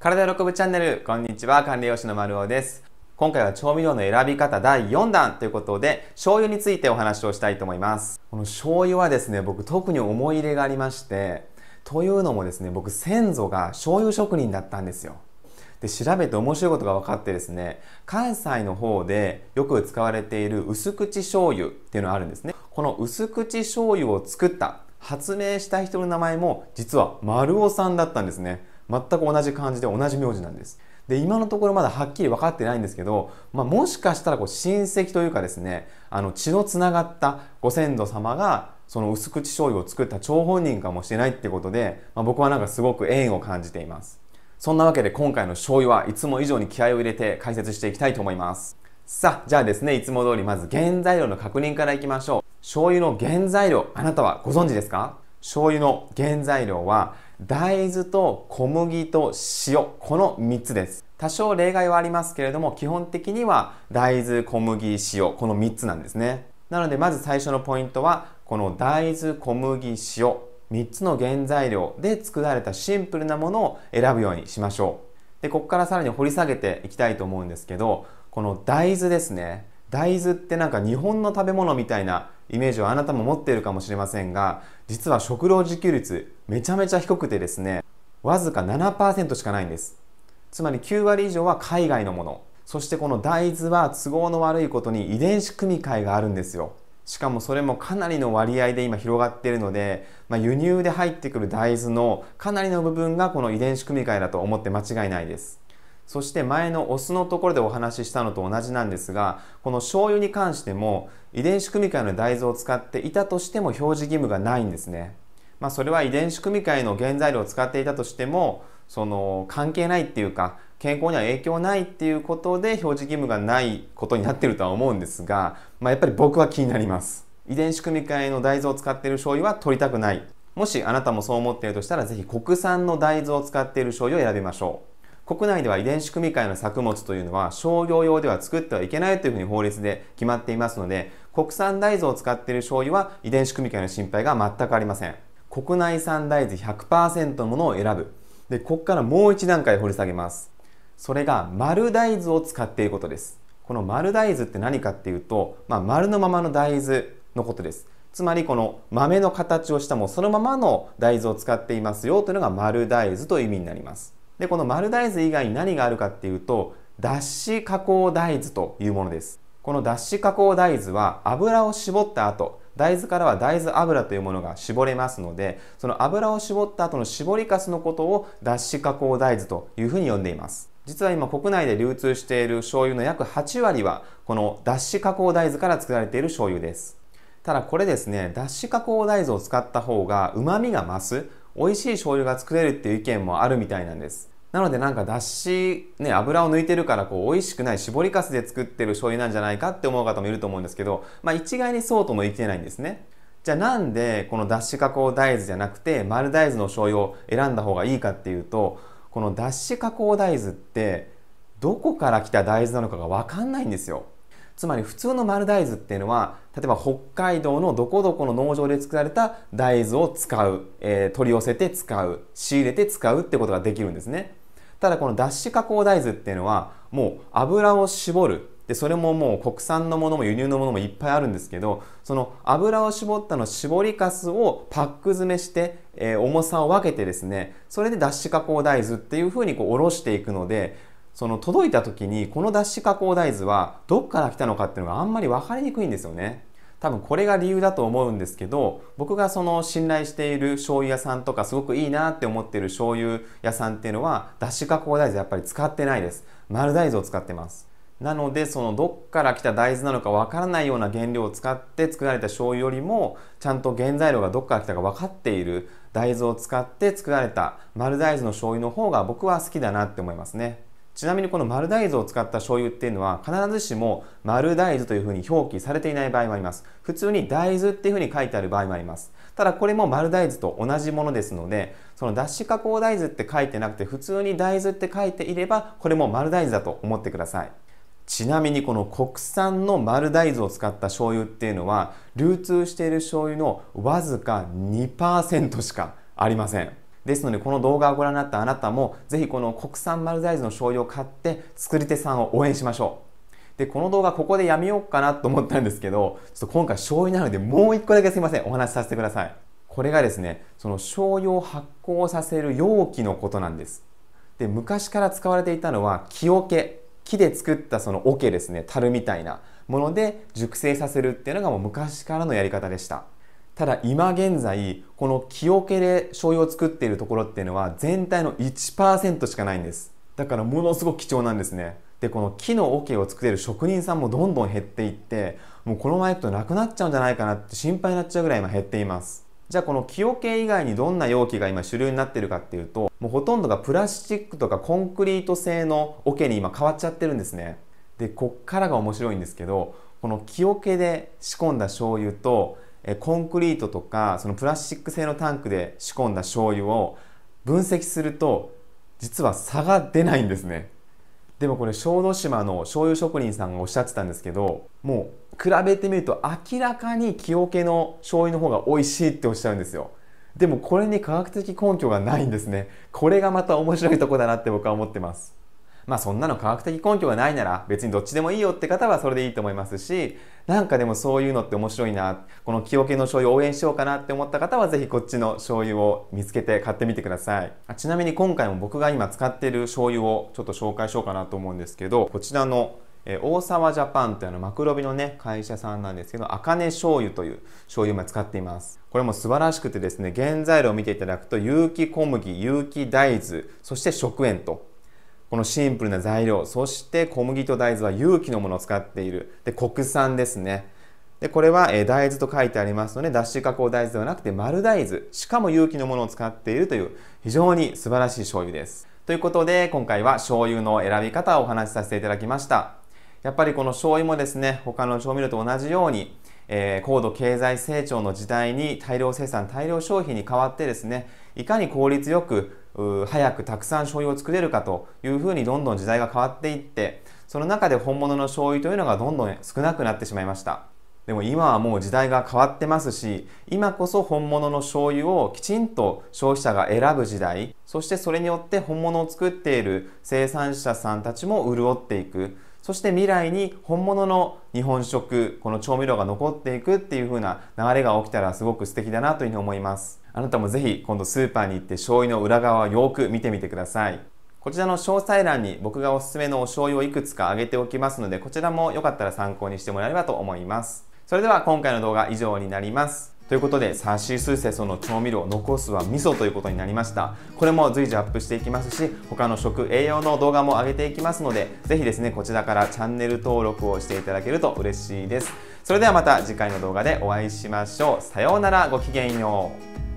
体喜ぶチャンネル、こんにちは、管理栄養士の丸尾です。今回は調味料の選び方第4弾ということで、醤油についてお話をしたいと思います。この醤油はですね、僕特に思い入れがありまして、というのもですね、僕先祖が醤油職人だったんですよ。で、調べて面白いことが分かってですね、関西の方でよく使われている薄口醤油っていうのがあるんですね。この薄口醤油を作った、発明した人の名前も実は丸尾さんだったんですね。全く同じ漢字で同じ名字なんです。で、今のところまだはっきり分かってないんですけど、まあ、もしかしたらこう親戚というかですね、あの血のつながったご先祖様がその薄口醤油を作った張本人かもしれないってことで、まあ、僕はなんかすごく縁を感じています。そんなわけで今回の醤油はいつも以上に気合を入れて解説していきたいと思います。さあ、じゃあですね、いつも通りまず原材料の確認からいきましょう。醤油の原材料、あなたはご存知ですか醤油の原材料は大豆と小麦と塩この3つです多少例外はありますけれども基本的には大豆小麦塩この3つなんですねなのでまず最初のポイントはこの大豆小麦塩3つの原材料で作られたシンプルなものを選ぶようにしましょうでここからさらに掘り下げていきたいと思うんですけどこの大豆ですね大豆ってなんか日本の食べ物みたいなイメージをあなたも持っているかもしれませんが実は食料自給率めちゃめちゃ低くてですねわずか7%しかないんですつまり9割以上は海外のものそしてこの大豆は都合の悪いことに遺伝子組み換えがあるんですよしかもそれもかなりの割合で今広がっているので、まあ、輸入で入ってくる大豆のかなりの部分がこの遺伝子組み換えだと思って間違いないですそして前のお酢のところでお話ししたのと同じなんですが、この醤油に関しても遺伝子組み換えの大豆を使っていたとしても表示義務がないんですね。まあ、それは遺伝子組み換えの原材料を使っていたとしても、その関係ないっていうか、健康には影響ないっていうことで表示義務がないことになってるとは思うんですが、まあ、やっぱり僕は気になります。遺伝子組み換えの大豆を使っている醤油は取りたくない。もしあなたもそう思っているとしたら、是非国産の大豆を使っている醤油を選びましょう。国内では遺伝子組み換えの作物というのは商業用では作ってはいけないというふうに法律で決まっていますので、国産大豆を使っている醤油は遺伝子組み換えの心配が全くありません。国内産大豆100%のものを選ぶ。で、ここからもう一段階掘り下げます。それが丸大豆を使っていることです。この丸大豆って何かっていうと、まあ、丸のままの大豆のことです。つまりこの豆の形をしたもそのままの大豆を使っていますよというのが丸大豆という意味になります。でこの丸大豆以外に何があるかっていうと脱脂加工大豆というものですこの脱脂加工大豆は油を絞った後大豆からは大豆油というものが絞れますのでその油を絞った後の絞りかすのことを脱脂加工大豆というふうに呼んでいます実は今国内で流通している醤油の約8割はこの脱脂加工大豆から作られている醤油ですただこれですね脱脂加工大豆を使った方が旨味が増す美味しい醤油が作れるっていう意見もあるみたいなんですなのでなんかだし、ね、油を抜いてるからこう美味しくない絞りかすで作ってる醤油なんじゃないかって思う方もいると思うんですけど、まあ、一概にそうとも言ってないんですねじゃあなんでこの脱脂加工大豆じゃなくて丸大豆の醤油を選んだ方がいいかっていうとこの脱脂加工大豆ってどこから来た大豆なのかがわかんないんですよつまり普通の丸大豆っていうのは例えば北海道のどこどこの農場で作られた大豆を使う、えー、取り寄せて使う仕入れて使うってことができるんですねただこの脱脂加工大豆っていうのはもう油を絞るでそれももう国産のものも輸入のものもいっぱいあるんですけどその油を絞ったの絞りかすをパック詰めして、えー、重さを分けてですねそれで脱脂加工大豆っていうふうにこうおろしていくのでその届いた時にこの脱脂加工大豆はどっから来たのかっていうのがあんまり分かりにくいんですよね。多分これが理由だと思うんですけど僕がその信頼している醤油屋さんとかすごくいいなって思ってる醤油屋さんっていうのは脱脂加工大豆やっぱり使ってないです丸大豆を使ってますなのでそのどっから来た大豆なのかわからないような原料を使って作られた醤油よりもちゃんと原材料がどっから来たか分かっている大豆を使って作られた丸大豆の醤油の方が僕は好きだなって思いますねちなみにこの丸大豆を使った醤油っていうのは必ずしも丸大豆というふうに表記されていない場合もあります。普通に大豆っていうふうに書いてある場合もあります。ただこれも丸大豆と同じものですので、その脱脂加工大豆って書いてなくて普通に大豆って書いていれば、これも丸大豆だと思ってください。ちなみにこの国産の丸大豆を使った醤油っていうのは流通している醤油のわずか2%しかありません。ですのでこの動画をご覧になったあなたもぜひこの国産丸大豆の醤油を買って作り手さんを応援しましょうでこの動画ここでやめようかなと思ったんですけどちょっと今回醤油なのでもう1個だけすいませんお話しさせてくださいこれがですねその醤油を発酵させる容器のことなんですで昔から使われていたのは木桶木で作ったその桶ですね樽みたいなもので熟成させるっていうのがもう昔からのやり方でしたただ今現在この木桶で醤油を作っているところっていうのは全体の1%しかないんですだからものすごく貴重なんですねでこの木の桶を作れる職人さんもどんどん減っていってもうこのままいくとなくなっちゃうんじゃないかなって心配になっちゃうぐらい今減っていますじゃあこの木桶以外にどんな容器が今主流になってるかっていうともうほとんどがプラスチックとかコンクリート製の桶に今変わっちゃってるんですねでこっからが面白いんですけどこの木桶で仕込んだ醤油とコンクリートとかそのプラスチック製のタンクで仕込んだ醤油を分析すると実は差が出ないんですねでもこれ小豆島の醤油職人さんがおっしゃってたんですけどもう比べてみると明らかに木桶の醤油の方が美味しいっておっしゃるんですよでもこれに科学的根拠がないんですねこれがまた面白いとこだなって僕は思ってますまあそんなの科学的根拠がないなら別にどっちでもいいよって方はそれでいいと思いますし、なんかでもそういうのって面白いな、この木桶の醤油応援しようかなって思った方はぜひこっちの醤油を見つけて買ってみてください。あちなみに今回も僕が今使ってる醤油をちょっと紹介しようかなと思うんですけど、こちらのえ大沢ジャパンってあのマクロビのね会社さんなんですけど茜か醤油という醤油を使っていますこれも素晴らしくてですね原材料を見ていただくと有機小麦有機大豆そして食塩とこのシンプルな材料そして小麦と大豆は有機のものを使っているで国産ですねでこれは、え大豆と書いてありますので脱脂加工大豆ではなくて丸大豆しかも有機のものを使っているという非常に素晴らしい醤油ですということで今回は醤油の選び方をお話しさせていただきましたやっぱりこの醤油もですね他の調味料と同じようにえー、高度経済成長の時代に大量生産大量消費に変わってですねいかに効率よく早くたくさん醤油を作れるかというふうにどんどん時代が変わっていってその中で本物の醤油というのがどんどん少なくなってしまいましたでも今はもう時代が変わってますし今こそ本物の醤油をきちんと消費者が選ぶ時代そしてそれによって本物を作っている生産者さんたちも潤っていくそして未来に本物の日本食この調味料が残っていくっていう風な流れが起きたらすごく素敵だなというふうに思いますあなたもぜひ今度スーパーに行って醤油の裏側をよく見てみてくださいこちらの詳細欄に僕がおすすめのお醤油をいくつか挙げておきますのでこちらもよかったら参考にしてもらえればと思いますそれでは今回の動画以上になりますということで、サーシースーセソの調味料を残すは味噌ということになりました。これも随時アップしていきますし、他の食、栄養の動画も上げていきますので、ぜひですね、こちらからチャンネル登録をしていただけると嬉しいです。それではまた次回の動画でお会いしましょう。さようなら、ごきげんよう。